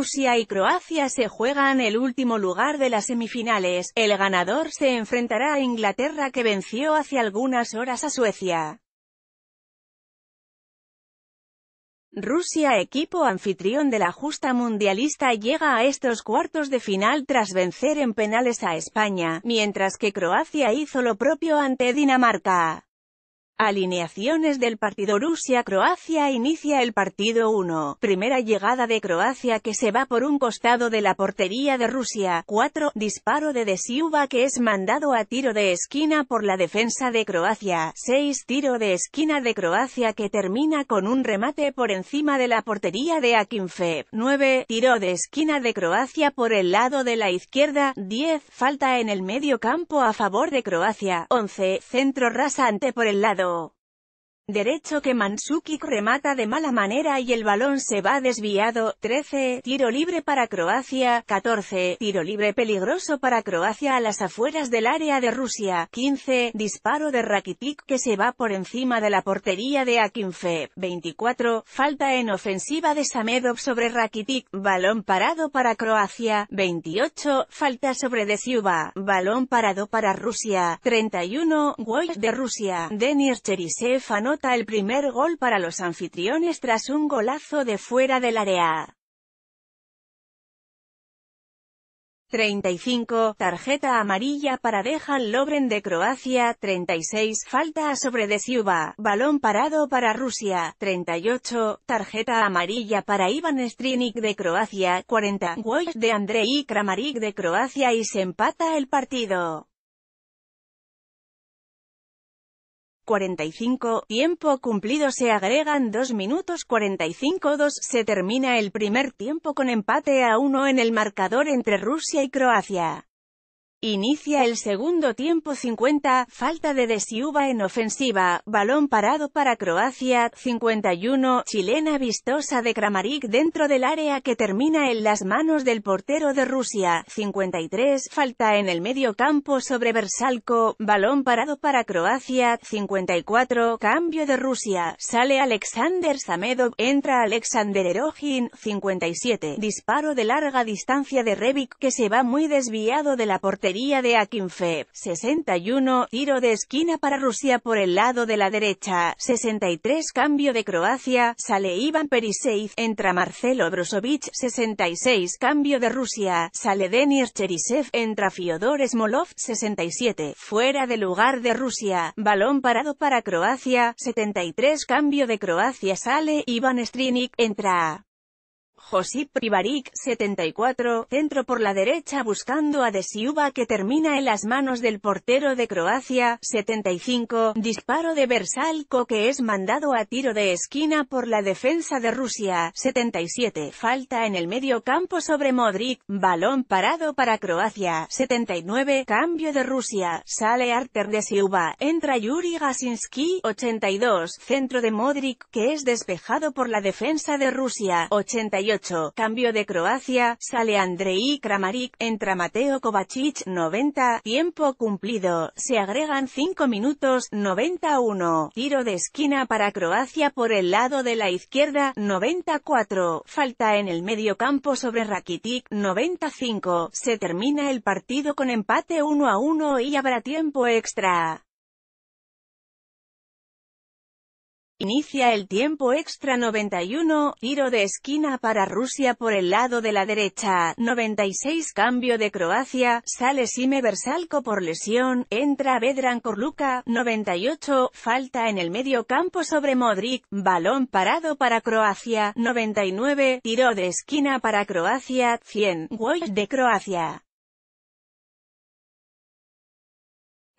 Rusia y Croacia se juegan el último lugar de las semifinales, el ganador se enfrentará a Inglaterra que venció hace algunas horas a Suecia. Rusia, equipo anfitrión de la justa mundialista, llega a estos cuartos de final tras vencer en penales a España, mientras que Croacia hizo lo propio ante Dinamarca. Alineaciones del partido Rusia-Croacia Inicia el partido 1. Primera llegada de Croacia que se va por un costado de la portería de Rusia. 4. Disparo de Desiuba que es mandado a tiro de esquina por la defensa de Croacia. 6. Tiro de esquina de Croacia que termina con un remate por encima de la portería de Akinfeb. 9. Tiro de esquina de Croacia por el lado de la izquierda. 10. Falta en el medio campo a favor de Croacia. 11. Centro rasante por el lado pero Derecho que mansuki remata de mala manera y el balón se va desviado, 13, tiro libre para Croacia, 14, tiro libre peligroso para Croacia a las afueras del área de Rusia, 15, disparo de Rakitic que se va por encima de la portería de Akinfe. 24, falta en ofensiva de Samedov sobre Rakitic, balón parado para Croacia, 28, falta sobre Desiuba, balón parado para Rusia, 31, gol de Rusia, Denis Cherisev anota el primer gol para los anfitriones tras un golazo de fuera del área. 35, tarjeta amarilla para Dejan Lobren de Croacia, 36, falta sobre De balón parado para Rusia, 38, tarjeta amarilla para Ivan Strinic de Croacia, 40, gol de Andrei Kramaric de Croacia y se empata el partido. 45, tiempo cumplido se agregan 2 minutos 45 2 se termina el primer tiempo con empate a 1 en el marcador entre Rusia y Croacia. Inicia el segundo tiempo 50, falta de Desiuba en ofensiva, balón parado para Croacia, 51, chilena vistosa de Kramarik dentro del área que termina en las manos del portero de Rusia, 53, falta en el medio campo sobre Versalco, balón parado para Croacia, 54, cambio de Rusia, sale Alexander Zamedov, entra Alexander Erogin, 57, disparo de larga distancia de Revik que se va muy desviado de la portería Día de Akinfev, 61, tiro de esquina para Rusia por el lado de la derecha. 63, cambio de Croacia, sale Ivan Perisev, entra Marcelo Brozovic. 66, cambio de Rusia, sale Denis Cherisev, entra Fyodor Smolov. 67, fuera de lugar de Rusia, balón parado para Croacia. 73, cambio de Croacia, sale Ivan Strinik, entra Josip Privaric, 74, centro por la derecha buscando a Desiuba que termina en las manos del portero de Croacia, 75, disparo de Versalco que es mandado a tiro de esquina por la defensa de Rusia, 77, falta en el medio campo sobre Modric, balón parado para Croacia, 79, cambio de Rusia, sale Arter Desiuba, entra Yuri Gasinski, 82, centro de Modric que es despejado por la defensa de Rusia, 88, cambio de Croacia, sale Andrei Kramaric, entra Mateo Kovacic, 90, tiempo cumplido, se agregan 5 minutos, 91, tiro de esquina para Croacia por el lado de la izquierda, 94, falta en el medio campo sobre Rakitic, 95, se termina el partido con empate 1 a 1 y habrá tiempo extra. Inicia el tiempo extra 91, tiro de esquina para Rusia por el lado de la derecha, 96 cambio de Croacia, sale Sime Versalco por lesión, entra Vedran Korluka, 98, falta en el medio campo sobre Modric, balón parado para Croacia, 99, tiro de esquina para Croacia, 100, gol de Croacia.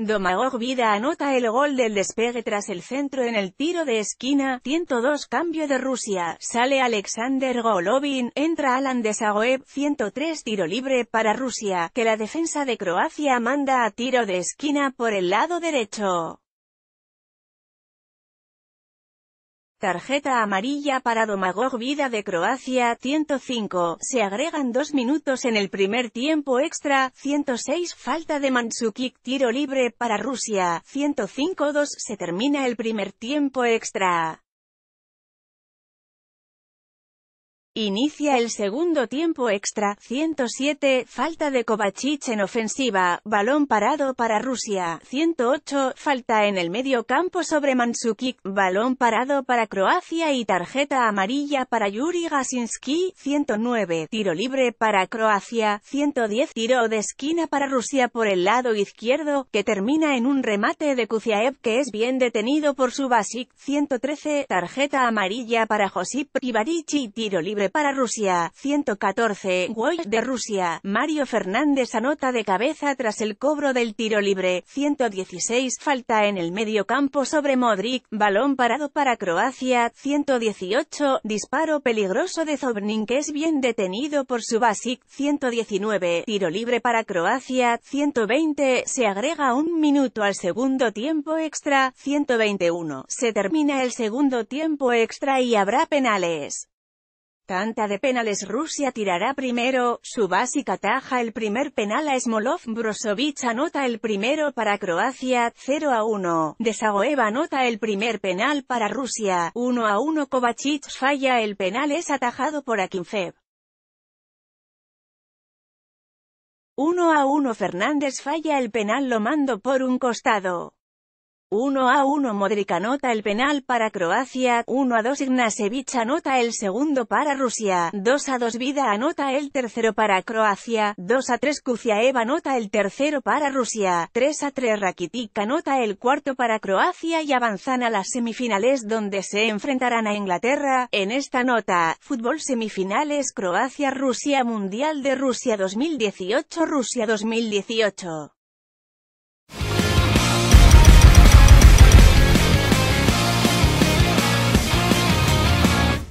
Domagoj Vida anota el gol del despegue tras el centro en el tiro de esquina, 102 cambio de Rusia, sale Alexander Golovin, entra Alan Desagoev, 103 tiro libre para Rusia, que la defensa de Croacia manda a tiro de esquina por el lado derecho. Tarjeta amarilla para Domagor, Vida de Croacia, 105, se agregan dos minutos en el primer tiempo extra, 106, falta de Mansukik tiro libre para Rusia, 105-2, se termina el primer tiempo extra. Inicia el segundo tiempo extra, 107, falta de Kovacic en ofensiva, balón parado para Rusia, 108, falta en el medio campo sobre Mansukic, balón parado para Croacia y tarjeta amarilla para Yuri Gasinski, 109, tiro libre para Croacia, 110, tiro de esquina para Rusia por el lado izquierdo, que termina en un remate de Kuciaev que es bien detenido por Subasic, 113, tarjeta amarilla para Josip Ibarichi. tiro libre para Rusia, 114, gol de Rusia, Mario Fernández anota de cabeza tras el cobro del tiro libre, 116, falta en el medio campo sobre Modric, balón parado para Croacia, 118, disparo peligroso de Zobnin que es bien detenido por Subasic, 119, tiro libre para Croacia, 120, se agrega un minuto al segundo tiempo extra, 121, se termina el segundo tiempo extra y habrá penales. Tanta de penales Rusia tirará primero, su básica ataja el primer penal a Smolov, Brozovic anota el primero para Croacia, 0 a 1, Desagoeva anota el primer penal para Rusia, 1 a 1 Kovacic falla el penal es atajado por Akinfeev. 1 a 1 Fernández falla el penal lo mando por un costado. 1 a 1 Modric anota el penal para Croacia, 1 a 2 Ignasevich anota el segundo para Rusia, 2 a 2 Vida anota el tercero para Croacia, 2 a 3 Kuciaev anota el tercero para Rusia, 3 a 3 Rakitic anota el cuarto para Croacia y avanzan a las semifinales donde se enfrentarán a Inglaterra. En esta nota, fútbol semifinales Croacia-Rusia Mundial de Rusia 2018 Rusia 2018